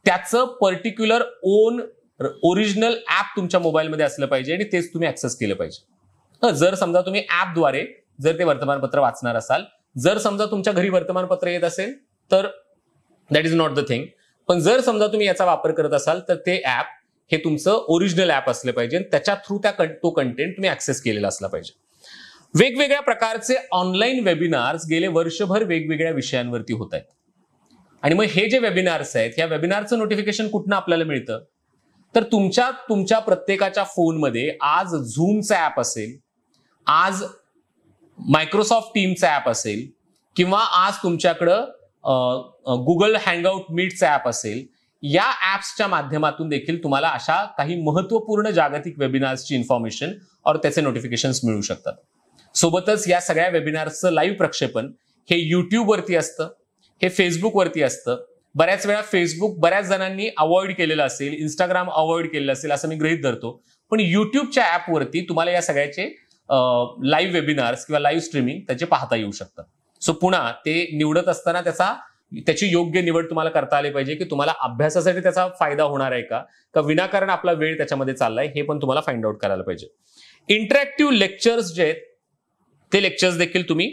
त्याचं पर्टिक्युलर ओन ओरिजिनल ऍप तुमच्या मोबाईलमध्ये असलं पाहिजे आणि तेच तुम्ही ऍक्सेस केलं पाहिजे जर समजा तुम्ही ऍपद्वारे जर ते वर्तमानपत्र वाचणार असाल जर समजा तुमच्या घरी वर्तमानपत्र येत असेल तर that is not the thing पण जर समजा तुम्ही याचा वापर करत असाल तर ते ऍप हे तुमचं ओरिजिनल ऍप असलं पाहिजे त्याच्या थ्रू त्या तो कंटेंट तुम्ही ऍक्सेस केलेला असला पाहिजे वेगवेगळ्या प्रकारचे ऑनलाईन वेबिनार्स गेले वर्षभर वेगवेगळ्या विषयांवरती होत आहेत आणि मग हे जे वेबिनार्स आहेत या वेबिनारचं नोटिफिकेशन कुठनं आपल्याला मिळतं तर तुमच्या तुमच्या प्रत्येकाच्या फोनमध्ये आज झूमचा ॲप असेल आज मायक्रोसॉफ्ट टीमचा ॲप असेल किंवा आज तुमच्याकडं गुगल हँगआउट मीटचा ॲप असेल या ॲप्सच्या माध्यमातून देखील तुम्हाला अशा काही महत्त्वपूर्ण जागतिक वेबिनार्सची इन्फॉर्मेशन और त्याचे नोटिफिकेशन्स मिळू शकतात सोबतच या सगळ्या वेबिनारचं लाईव्ह प्रक्षेपण हे युट्यूबवरती असतं हे फेसबुकवरती असतं बऱ्याच वेळा फेसबुक बऱ्याच जणांनी अवॉइड केलेलं असेल इंस्टाग्राम अवॉइड केलेलं असेल असं मी गृहित धरतो पण युट्यूबच्या ऍपवरती तुम्हाला या सगळ्याचे लाईव्ह वेबिनार्स किंवा लाईव्ह स्ट्रीमिंग त्याचे पाहता येऊ शकतं सो पुन्हा ते निवडत असताना त्याचा त्याची योग्य निवड तुम्हाला करता आली पाहिजे की तुम्हाला अभ्यासासाठी त्याचा फायदा होणार आहे का का विनाकारण आपला वेळ त्याच्यामध्ये चाललाय हे पण तुम्हाला फाइंड आउट करायला पाहिजे इंटरॅक्टिव्ह लेक्चर्स जे आहेत ते लेक्चर्स देखील तुम्ही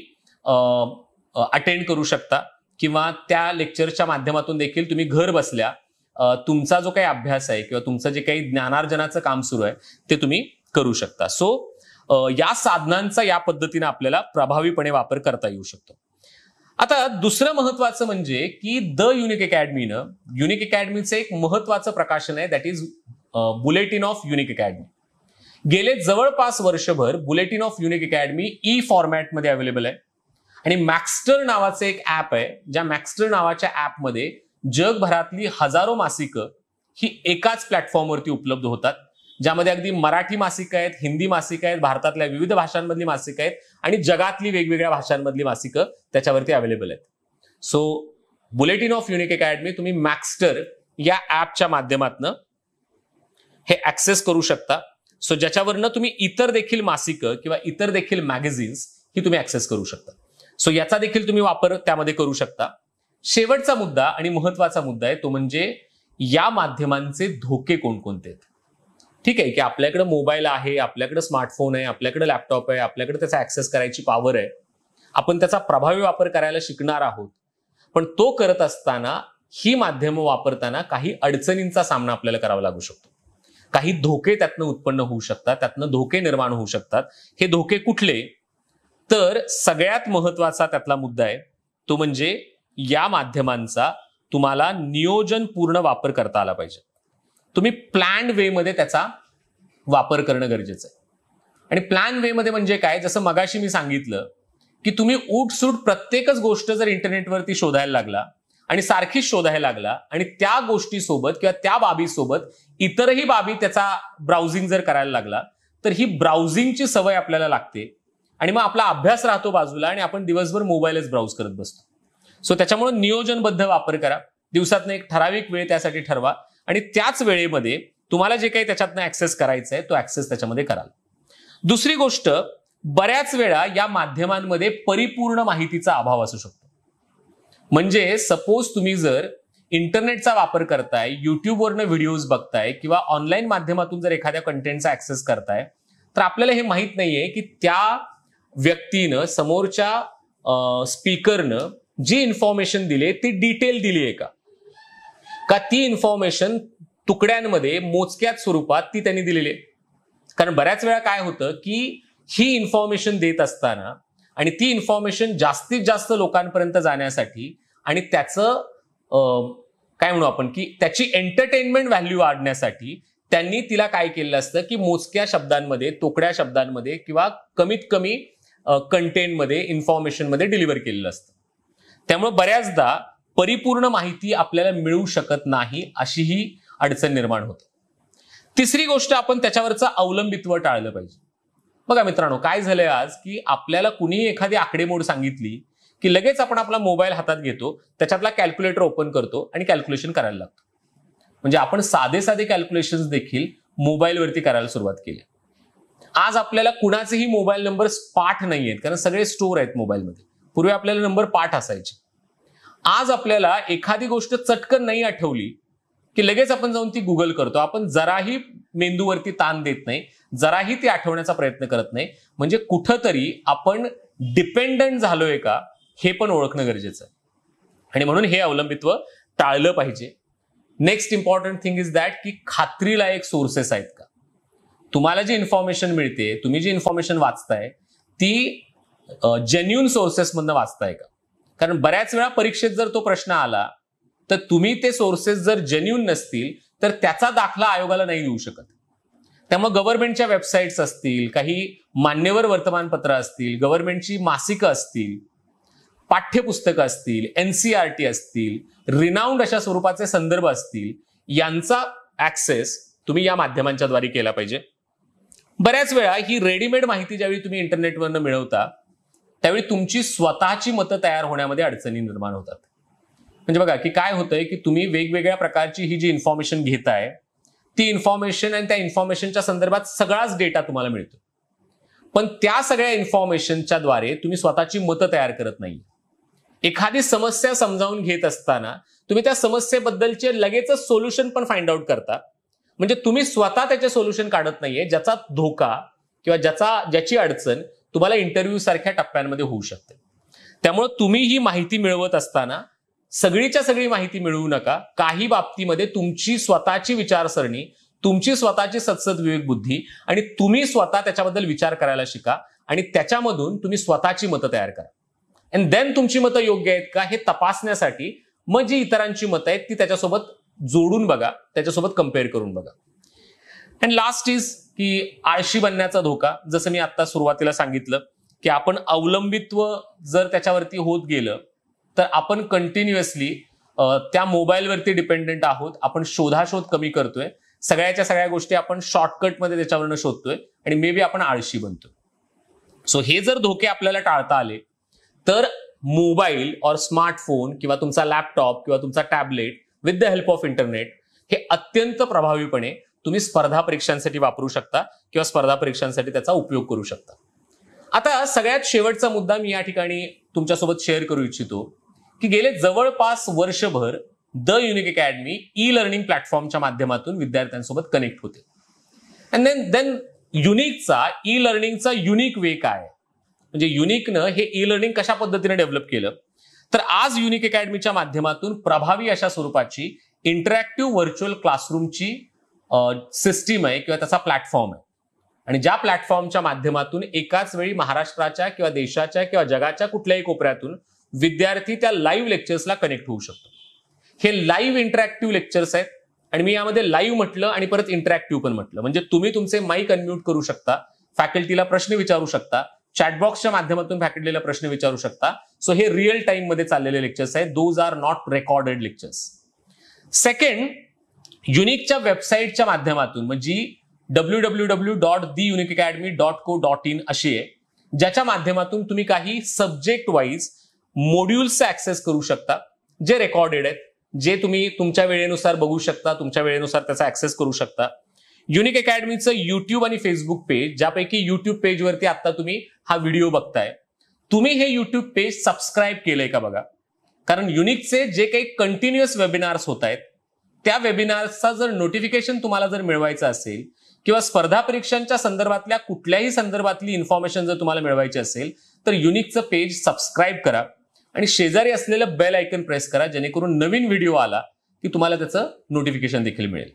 अटेंड करू शकता किंवा त्या लेक्चरच्या माध्यमातून देखील तुम्ही घर बसल्या तुमचा जो काही अभ्यास आहे किंवा तुमचं जे काही ज्ञानार्जनाचं काम सुरू आहे ते तुम्ही करू शकता सो या साधनांचा या पद्धतीने आपल्याला प्रभावीपणे वापर करता येऊ शकतो आता दुसरं महत्वाचं म्हणजे की द युनिक अकॅडमीनं युनिक अकॅडमीचं एक महत्वाचं प्रकाशन आहे that is bulletin of Unique Academy गेले जवळपास वर्षभर bulletin of Unique Academy E फॉर्मॅटमध्ये अवेलेबल आहे आणि मॅक्स्टर नावाचं एक ॲप आहे ज्या मॅक्स्टर नावाच्या ॲपमध्ये जगभरातली हजारो मासिकं ही एकाच प्लॅटफॉर्मवरती उपलब्ध होतात ज्यामध्ये अगदी मराठी मासिकं आहेत हिंदी मासिकं आहेत भारतातल्या विविध भाषांमधली मासिकं आहेत आणि जगातली वेगवेगळ्या भाषांमधली मासिकं त्याच्यावरती अवेलेबल आहेत so bulletin of Unique Academy तुम्ही मॅक्स्टर या ॲपच्या माध्यमातनं हे ऍक्सेस करू शकता सो ज्याच्यावरनं तुम्ही इतर देखील मासिकं किंवा इतर देखील मॅगझिन्स ही तुम्ही ऍक्सेस करू शकता सो याचा देखील तुम्ही वापर त्यामध्ये करू शकता शेवटचा मुद्दा आणि महत्वाचा मुद्दा आहे तो म्हणजे या माध्यमांचे धोके कोणकोणते आहेत ठीक आहे की आपल्याकडे मोबाईल आहे आपल्याकडे स्मार्टफोन आहे आपल्याकडे लॅपटॉप आहे आपल्याकडे त्याचा ऍक्सेस करायची पॉवर आहे आपण त्याचा प्रभावी वापर करायला शिकणार आहोत पण तो करत असताना ही माध्यमं वापरताना काही अडचणींचा सामना आपल्याला करावा लागू शकतो काही धोके त्यातनं उत्पन्न होऊ शकतात त्यातनं धोके निर्माण होऊ शकतात हे धोके कुठले तर सगळ्यात महत्वाचा त्यातला मुद्दा आहे तो म्हणजे या माध्यमांचा तुम्हाला नियोजन पूर्ण वापर करता आला पाहिजे तुम्ही प्लॅन मध्ये त्याचा वापर करणं गरजेचं आहे आणि प्लॅन वे मध्ये म्हणजे काय जसं मगाशी मी सांगितलं की तुम्ही उठसूट प्रत्येकच गोष्ट जर इंटरनेटवरती शोधायला लागला आणि सारखीच शोधायला लागला आणि त्या गोष्टीसोबत किंवा त्या बाबीसोबत इतरही बाबी त्याचा ब्राउझिंग जर करायला लागला तर ही ब्राउझिंगची सवय आपल्याला लागते आणि मग आपला अभ्यास राहतो बाजूला आणि आपण दिवसभर मोबाईलच ब्राउज करत बसतो सो त्याच्यामुळे नियोजनबद्ध वापर करा दिवसातनं एक ठराविक वेळ त्यासाठी ठरवा आणि त्याच वेळेमध्ये तुम्हाला जे काही त्याच्यातनं ऍक्सेस करायचं आहे तो ऍक्सेस त्याच्यामध्ये कराल दुसरी गोष्ट बऱ्याच वेळा या माध्यमांमध्ये परिपूर्ण माहितीचा अभाव असू शकतो म्हणजे सपोज तुम्ही जर इंटरनेटचा वापर करताय युट्यूबवरनं व्हिडिओज बघताय किंवा ऑनलाईन माध्यमातून जर एखाद्या कंटेंटचा ऍक्सेस करताय तर आपल्याला हे माहीत नाहीये की त्या व्यक्तीनं समोरच्या स्पीकरनं जी इन्फॉर्मेशन दिली ती डिटेल दिली आहे का का ती इन्फॉर्मेशन तुकड्यांमध्ये मोजक्यात स्वरूपात ती त्यांनी दिलेली आहे कारण बऱ्याच वेळा काय होतं की ही इन्फॉर्मेशन देत असताना आणि ती इन्फॉर्मेशन जास्तीत जास्त लोकांपर्यंत जाण्यासाठी आणि त्याचं काय म्हणू आपण की त्याची एंटरटेनमेंट व्हॅल्यू वाढण्यासाठी त्यांनी तिला काय केलं असतं की मोजक्या शब्दांमध्ये तोकड्या शब्दांमध्ये किंवा कमीत कमी कंटेंटमध्ये इन्फॉर्मेशनमध्ये डिलिव्हर केलेलं असतं त्यामुळे बऱ्याचदा परिपूर्ण माहिती आपल्याला मिळू शकत नाही अशी ही अडचण निर्माण होते तिसरी गोष्ट आपण त्याच्यावरचं अवलंबित्व टाळलं पाहिजे बघा मित्रांनो काय झालंय आज की आपल्याला कुणीही एखादी आकडेमोड सांगितली की लगेच आपण आपला मोबाईल हातात घेतो त्याच्यातला कॅल्क्युलेटर ओपन करतो आणि कॅल्क्युलेशन करायला लागतो म्हणजे आपण साधे साधे कॅल्क्युलेशन देखील मोबाईलवरती करायला सुरुवात केली आज आपल्याला कुणाचेही मोबाईल नंबर पाठ नाही आहेत कारण सगळे स्टोर आहेत मोबाईलमध्ये पूर्वी आपल्याला नंबर पाठ असायचे आज आपल्याला एखादी गोष्ट चटकन नाही आठवली की लगेच आपण जाऊन ती गुगल करतो आपण जराही मेंदूवरती ताण देत नाही जराही ती आठवण्याचा प्रयत्न करत नाही म्हणजे कुठंतरी आपण डिपेंडंट झालोय का हे पण ओळखणं गरजेचं आहे आणि म्हणून हे अवलंबित्व टाळलं पाहिजे next important thing is that की खात्रीला एक सोर्सेस आहेत का तुम्हाला जी इन्फॉर्मेशन मिळते तुम्ही जी इन्फॉर्मेशन वाचताय ती जेन्युन सोर्सेसमधनं वाचताय का कारण बऱ्याच वेळा परीक्षेत जर तो प्रश्न आला तर तुम्ही ते सोर्सेस जर जेन्युन नसतील तर त्याचा दाखला आयोगाला नाही देऊ शकत त्यामुळे गव्हर्नमेंटच्या वेबसाईट्स असतील काही मान्यवर वर्तमानपत्र असतील गव्हर्नमेंटची मासिकं असतील पाठ्यपुस्तकं असतील एन सी आर टी असतील रिनाऊंड अशा स्वरूपाचे संदर्भ असतील यांचा ऍक्सेस तुम्ही या माध्यमांच्या द्वारे केला पाहिजे बऱ्याच वेळा ही रेडीमेड माहिती ज्यावेळी तुम्ही इंटरनेटवरनं मिळवता त्यावेळी तुमची स्वतःची मतं तयार होण्यामध्ये अडचणी निर्माण होतात म्हणजे बघा की काय होतंय की तुम्ही वेगवेगळ्या प्रकारची ही जी इन्फॉर्मेशन घेताय ती इन्फॉर्मेशन आणि त्या इन्फॉर्मेशनच्या संदर्भात सगळाच डेटा तुम्हाला मिळतो पण त्या सगळ्या इन्फॉर्मेशनच्या द्वारे तुम्ही स्वतःची मतं तयार करत नाही एखादी समस्या समजावून घेत असताना तुम्ही त्या समस्येबद्दलचे लगेचच सोल्युशन पण फाइंड आउट करता म्हणजे तुम्ही स्वतः त्याचे सोल्युशन काढत नाहीये ज्याचा धोका किंवा ज्याचा ज्याची अडचण तुम्हाला इंटरव्ह्यू सारख्या टप्प्यांमध्ये होऊ शकते त्यामुळे तुम्ही ही माहिती मिळवत असताना सगळीच्या सगळी माहिती मिळवू नका काही बाबतीमध्ये तुमची स्वतःची विचारसरणी तुमची स्वतःची सत्सद विवेकबुद्धी आणि तुम्ही स्वतः त्याच्याबद्दल विचार करायला शिका आणि त्याच्यामधून तुम्ही स्वतःची मतं तयार करा अँड देन तुमची मतं योग्य आहेत का हे तपासण्यासाठी मग जी इतरांची मतं आहेत ती त्याच्यासोबत जोडून बघा त्याच्यासोबत कम्पेअर करून बघा अँड लास्ट इज की आळशी बनण्याचा धोका जसं मी आता सुरुवातीला सांगितलं की आपण अवलंबित्व जर त्याच्यावरती होत गेलं तर आपण कंटिन्युअसली त्या मोबाईलवरती डिपेंडेंट आहोत आपण शोधाशोध कमी करतोय सगळ्याच्या सगळ्या गोष्टी आपण शॉर्टकटमध्ये त्याच्यावरनं शोधतोय आणि मे बी आपण आळशी बनतोय सो हे जर धोके आपल्याला टाळता आले तर मोबाईल और स्मार्टफोन किंवा तुमचा लॅपटॉप किंवा तुमचा tablet with the help of internet हे अत्यंत प्रभावीपणे तुम्ही स्पर्धा परीक्षांसाठी वापरू शकता किंवा स्पर्धा परीक्षांसाठी त्याचा उपयोग करू शकता आता सगळ्यात शेवटचा मुद्दा मी या ठिकाणी तुमच्यासोबत शेअर करू इच्छितो की गेले जवळपास वर्षभर the Unique Academy e learning प्लॅटफॉर्मच्या माध्यमातून विद्यार्थ्यांसोबत कनेक्ट होते अँड देन युनिकचा ई लर्निंगचा युनिक वे काय म्हणजे युनिकनं हे ई लर्निंग कशा पद्धतीने डेव्हलप केलं तर आज युनिक अकॅडमीच्या माध्यमातून प्रभावी अशा स्वरूपाची इंटरॅक्टिव्ह व्हर्च्युअल क्लासरूमची सिस्टीम आहे किंवा त्याचा प्लॅटफॉर्म आहे आणि ज्या प्लॅटफॉर्मच्या माध्यमातून एकाच वेळी महाराष्ट्राच्या किंवा देशाच्या किंवा जगाच्या कुठल्याही कोपऱ्यातून विद्यार्थी त्या लाईव्ह लेक्चर्सला कनेक्ट होऊ शकतो हे लाईव्ह इंटरॅक्टिव्ह लेक्चर्स आहेत आणि मी यामध्ये लाईव्ह म्हटलं आणि परत इंटरॅक्टिव्ह पण म्हटलं म्हणजे तुम्ही तुमचे माईक अनम्यूट करू शकता फॅकल्टीला प्रश्न विचारू शकता चॅटबॉक्सच्या माध्यमातून फॅकडलेला प्रश्न विचारू शकता सो हे रिअल टाइम मध्ये चाललेले लेक्चर्स आहेत those are not recorded lectures second युनिकच्या वेबसाईटच्या माध्यमातून म्हणजे W W W dot the Unique Academy dot co dot in अशी आहे ज्याच्या माध्यमातून तुम्ही काही सब्जेक्ट वाईज मोड्युल्स ऍक्सेस करू शकता जे रेकॉर्डेड आहेत जे तुम्ही तुमच्या वेळेनुसार बघू शकता तुमच्या वेळेनुसार त्याचा ऍक्सेस करू शकता युनिक अकॅडमीचं युट्यूब आणि फेसबुक पेज ज्यापैकी युट्यूब पेजवरती आता तुम्ही हा व्हिडिओ बघताय तुम्ही हे युट्यूब पेज सबस्क्राईब केलंय का बघा कारण युनिकचे जे काही कंटिन्युअस वेबिनार्स होत आहेत त्या वेबिनार्सचा जर नोटिफिकेशन तुम्हाला जर मिळवायचं असेल किंवा स्पर्धा परीक्षांच्या संदर्भातल्या कुठल्याही संदर्भातली इन्फॉर्मेशन जर तुम्हाला मिळवायची असेल तर युनिकचं पेज सबस्क्राईब करा आणि शेजारी असलेलं बेल आयकन प्रेस करा जेणेकरून नवीन व्हिडिओ आला की तुम्हाला त्याचं नोटिफिकेशन देखील मिळेल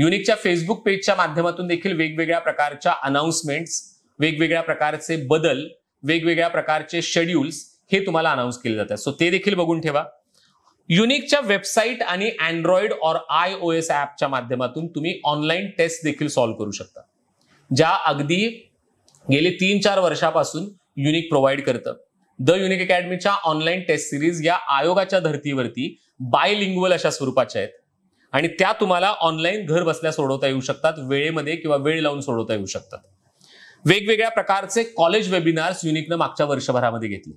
युनिकच्या फेसबुक पेजच्या माध्यमातून देखील वेगवेगळ्या प्रकारच्या अनाऊन्समेंट्स वेगवेगळ्या प्रकारचे बदल वेगवेगळ्या प्रकारचे शेड्युल्स हे तुम्हाला अनाऊन्स केले जातात सो ते देखील बघून ठेवा युनिकच्या वेबसाईट आणि अँड्रॉइड और आय ओ एस ऍपच्या माध्यमातून तुम्ही ऑनलाईन टेस्ट देखील सॉल्व्ह करू शकता ज्या अगदी गेले तीन चार वर्षापासून युनिक प्रोव्हाइड करतं द युनिक अकॅडमीच्या ऑनलाईन टेस्ट सिरीज या आयोगाच्या धर्तीवरती बायलिंग्वल अशा स्वरूपाच्या आहेत आणि त्या तुम्हाला ऑनलाईन घर बसल्या सोडवता येऊ शकतात वेळेमध्ये किंवा वेळ लावून सोडवता येऊ शकतात वेगवेगळ्या प्रकारचे कॉलेज वेबिनार्स युनिकनं मागच्या वर्षभरामध्ये घेतले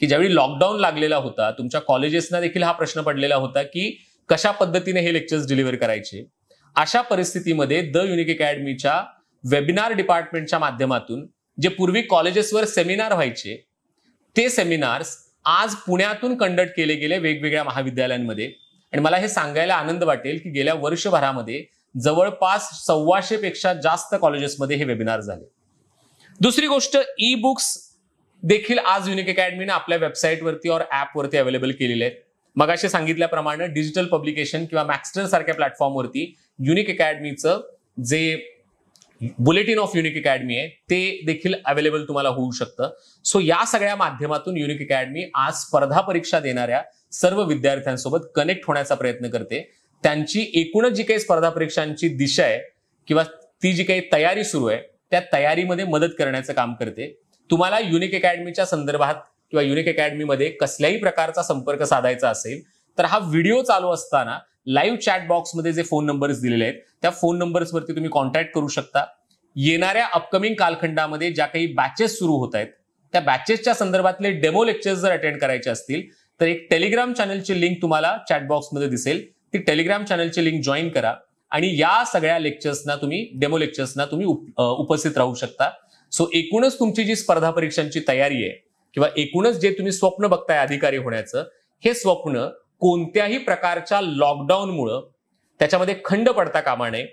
की ज्यावेळी लॉकडाऊन लागलेला होता तुमच्या कॉलेजेसना देखील हा प्रश्न पडलेला होता की कशा पद्धतीने हे लेक्चर्स डिलिव्हर करायचे अशा परिस्थितीमध्ये द युनिक अकॅडमीच्या वेबिनार डिपार्टमेंटच्या माध्यमातून जे पूर्वी कॉलेजेसवर सेमिनार व्हायचे ते सेमिनार्स आज पुण्यातून कंडक्ट केले गेले वेगवेगळ्या महाविद्यालयांमध्ये आणि मला हे सांगायला आनंद वाटेल की गेल्या वर्षभरामध्ये जवळपास सव्वाशे पेक्षा जास्त कॉलेजेसमध्ये हे वेबिनार झाले दुसरी गोष्ट ई बुक्स देखील आज युनिक अकॅडमीने आपल्या वेबसाईटवरती और ऍपवरती अवेलेबल केलेले आहेत असे सांगितल्याप्रमाणे डिजिटल पब्लिकेशन किंवा मॅक्स्टर सारख्या प्लॅटफॉर्मवरती युनिक अकॅडमीचं जे बुलेटिन ऑफ युनिक अकॅडमी आहे ते देखील अवेलेबल तुम्हाला होऊ शकतं सो या सगळ्या माध्यमातून युनिक अकॅडमी आज स्पर्धा परीक्षा देणाऱ्या सर्व विद्यार्थ्यांसोबत कनेक्ट होण्याचा प्रयत्न करते त्यांची एकूणच जी काही स्पर्धा परीक्षांची दिशा आहे किंवा ती जी काही तयारी सुरू आहे त्या तयारीमध्ये मदत करण्याचं काम करते तुम्हाला युनिक अकॅडमीच्या संदर्भात किंवा युनिक अकॅडमीमध्ये कसल्याही प्रकारचा संपर्क साधायचा असेल तर हा व्हिडिओ चालू असताना लाईव्ह चॅट बॉक्समध्ये जे फोन नंबर्स दिलेले आहेत त्या फोन नंबर्सवरती तुम्ही कॉन्टॅक्ट करू शकता येणाऱ्या अपकमिंग कालखंडामध्ये ज्या काही बॅचेस सुरू होत आहेत त्या बॅचेसच्या संदर्भातले डेमो लेक्चर्स जर अटेंड करायचे असतील तर एक टेलिग्राम चॅनलची लिंक तुम्हाला चॅटबॉक्समध्ये दिसेल ती टेलिग्राम चॅनलची लिंक जॉईन करा आणि या सगळ्या लेक्चर्सना तुम्ही डेमो लेक्चर्सना तुम्ही उपस्थित राहू शकता सो एकूणच तुमची जी स्पर्धा परीक्षांची तयारी आहे किंवा एकूणच जे तुम्ही स्वप्न बघताय अधिकारी होण्याचं हे स्वप्न कोणत्याही प्रकारच्या लॉकडाऊनमुळं त्याच्यामध्ये खंड पडता कामा नये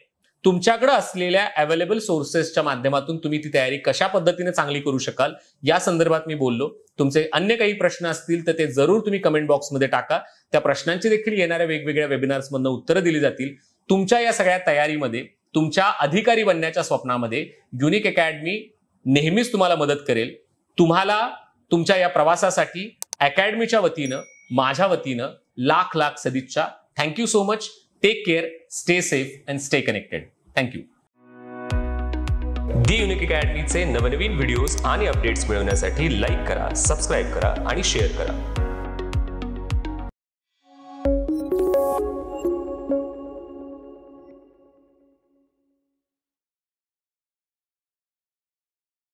तुमच्याकडे असलेल्या अवेलेबल सोर्सेसच्या माध्यमातून तुम्ही ती तयारी कशा पद्धतीने चांगली करू शकाल या संदर्भात मी बोललो तुमचे अन्य काही प्रश्न असतील तर ते जरूर तुम्ही कमेंट बॉक्समध्ये टाका त्या प्रश्नांची देखील येणाऱ्या वेगवेगळ्या वेबिनार्समधनं उत्तरं दिली जातील तुमच्या या सगळ्या तयारीमध्ये तुमच्या अधिकारी बनण्याच्या स्वप्नामध्ये युनिक अकॅडमी नेहमीच तुम्हाला मदत करेल तुम्हाला तुमच्या या प्रवासासाठी अकॅडमीच्या वतीनं माझ्या वतीनं लाख लाख सदिच्छा thank you so much take care stay safe and stay connected thank you the Unique अकॅडमीचे नवनवीन व्हिडिओज आणि अपडेट्स मिळवण्यासाठी लाईक करा सबस्क्राईब करा आणि शेअर करा